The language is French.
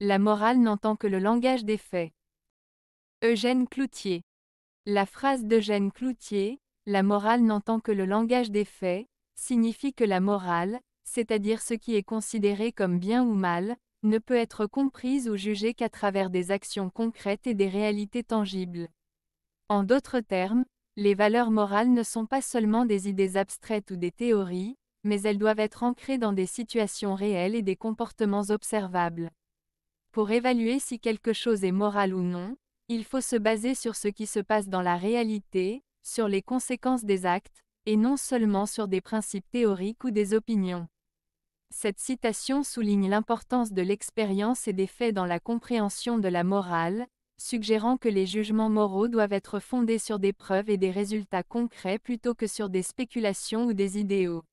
La morale n'entend que le langage des faits. Eugène Cloutier. La phrase d'Eugène Cloutier, La morale n'entend que le langage des faits, signifie que la morale, c'est-à-dire ce qui est considéré comme bien ou mal, ne peut être comprise ou jugée qu'à travers des actions concrètes et des réalités tangibles. En d'autres termes, les valeurs morales ne sont pas seulement des idées abstraites ou des théories, mais elles doivent être ancrées dans des situations réelles et des comportements observables. Pour évaluer si quelque chose est moral ou non, il faut se baser sur ce qui se passe dans la réalité, sur les conséquences des actes, et non seulement sur des principes théoriques ou des opinions. Cette citation souligne l'importance de l'expérience et des faits dans la compréhension de la morale, suggérant que les jugements moraux doivent être fondés sur des preuves et des résultats concrets plutôt que sur des spéculations ou des idéaux.